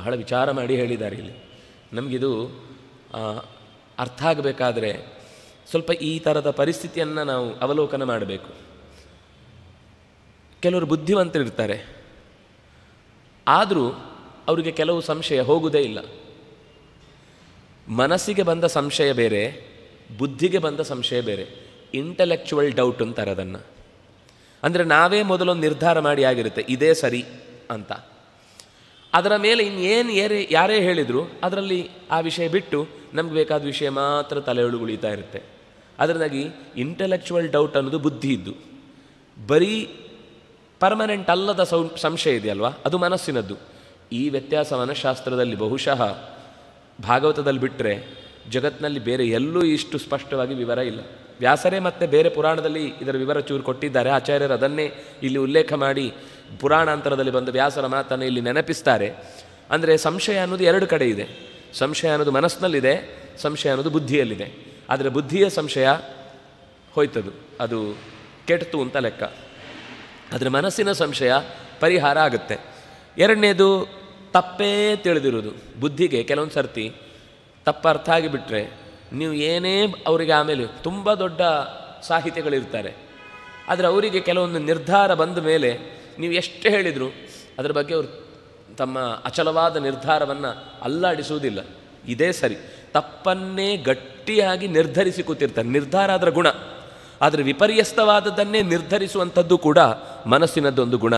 ಬಹಳ ವಿಚಾರ ಮಾಡಿ ಹೇಳಿದ್ದಾರೆ ಇಲ್ಲಿ ನಮಗಿದು ಅರ್ಥ ಆಗಬೇಕಾದ್ರೆ ಸ್ವಲ್ಪ ಈ ಥರದ ಪರಿಸ್ಥಿತಿಯನ್ನು ನಾವು ಅವಲೋಕನ ಮಾಡಬೇಕು ಕೆಲವರು ಬುದ್ಧಿವಂತರಿರ್ತಾರೆ ಆದರೂ ಅವರಿಗೆ ಕೆಲವು ಸಂಶಯ ಹೋಗುವುದೇ ಇಲ್ಲ ಮನಸ್ಸಿಗೆ ಬಂದ ಸಂಶಯ ಬೇರೆ ಬುದ್ಧಿಗೆ ಬಂದ ಸಂಶಯ ಬೇರೆ ಇಂಟಲೆಕ್ಚುವಲ್ ಡೌಟ್ ಅಂತಾರೆ ಅದನ್ನು ಅಂದರೆ ನಾವೇ ಮೊದಲೊಂದು ನಿರ್ಧಾರ ಮಾಡಿ ಆಗಿರುತ್ತೆ ಇದೇ ಸರಿ ಅಂತ ಅದರ ಮೇಲೆ ಇನ್ನೇನು ಏರೇ ಯಾರೇ ಹೇಳಿದರೂ ಅದರಲ್ಲಿ ಆ ವಿಷಯ ಬಿಟ್ಟು ನಮ್ಗೆ ಬೇಕಾದ ವಿಷಯ ಮಾತ್ರ ತಲೆ ಉಳಿತಾ ಇರುತ್ತೆ ಅದರಿಂದಾಗಿ ಇಂಟೆಲೆಕ್ಚುವಲ್ ಡೌಟ್ ಅನ್ನೋದು ಬುದ್ಧಿ ಇದ್ದು ಬರೀ ಪರ್ಮನೆಂಟ್ ಅಲ್ಲದ ಸೌ ಸಂಶಯ ಇದೆಯಲ್ವಾ ಅದು ಮನಸ್ಸಿನದ್ದು ಈ ವ್ಯತ್ಯಾಸ ಮನಃಶಾಸ್ತ್ರದಲ್ಲಿ ಬಹುಶಃ ಭಾಗವತದಲ್ಲಿ ಬಿಟ್ಟರೆ ಜಗತ್ತಿನಲ್ಲಿ ಬೇರೆ ಎಲ್ಲೂ ಇಷ್ಟು ಸ್ಪಷ್ಟವಾಗಿ ವಿವರ ಇಲ್ಲ ವ್ಯಾಸರೇ ಮತ್ತೆ ಬೇರೆ ಪುರಾಣದಲ್ಲಿ ಇದರ ವಿವರ ಚೂರು ಕೊಟ್ಟಿದ್ದಾರೆ ಆಚಾರ್ಯರು ಅದನ್ನೇ ಇಲ್ಲಿ ಉಲ್ಲೇಖ ಮಾಡಿ ಪುರಾಣಾಂತರದಲ್ಲಿ ಬಂದು ವ್ಯಾಸರ ಮಾತನ್ನು ಇಲ್ಲಿ ನೆನಪಿಸ್ತಾರೆ ಅಂದರೆ ಸಂಶಯ ಅನ್ನೋದು ಎರಡು ಕಡೆ ಇದೆ ಸಂಶಯ ಅನ್ನೋದು ಮನಸ್ಸಿನಲ್ಲಿದೆ ಸಂಶಯ ಅನ್ನೋದು ಬುದ್ಧಿಯಲ್ಲಿದೆ ಆದರೆ ಬುದ್ಧಿಯ ಸಂಶಯ ಹೋಯ್ತದು ಅದು ಕೆಟ್ಟು ಅಂತ ಲೆಕ್ಕ ಆದರೆ ಮನಸ್ಸಿನ ಸಂಶಯ ಪರಿಹಾರ ಆಗುತ್ತೆ ಎರಡನೇದು ತಪ್ಪೇ ತಿಳಿದಿರೋದು ಬುದ್ಧಿಗೆ ಕೆಲವೊಂದು ಸರ್ತಿ ತಪ್ಪ ಅರ್ಥ ಆಗಿಬಿಟ್ರೆ ನೀವು ಏನೇ ಅವರಿಗೆ ಆಮೇಲೆ ತುಂಬ ದೊಡ್ಡ ಸಾಹಿತ್ಯಗಳಿರ್ತಾರೆ ಆದರೆ ಅವರಿಗೆ ಕೆಲವೊಂದು ನಿರ್ಧಾರ ಬಂದ ಮೇಲೆ ನೀವು ಎಷ್ಟು ಹೇಳಿದರು ಅದರ ಬಗ್ಗೆ ಅವರು ತಮ್ಮ ಅಚಲವಾದ ನಿರ್ಧಾರವನ್ನು ಅಲ್ಲಾಡಿಸುವುದಿಲ್ಲ ಇದೇ ಸರಿ ತಪ್ಪನ್ನೇ ಗಟ್ಟಿಯಾಗಿ ನಿರ್ಧರಿಸಿ ಕೂತಿರ್ತಾರೆ ನಿರ್ಧಾರ ಅದರ ಗುಣ ಆದರೆ ವಿಪರ್ಯಸ್ತವಾದದ್ದನ್ನೇ ನಿರ್ಧರಿಸುವಂಥದ್ದು ಕೂಡ ಮನಸ್ಸಿನದ್ದೊಂದು ಗುಣ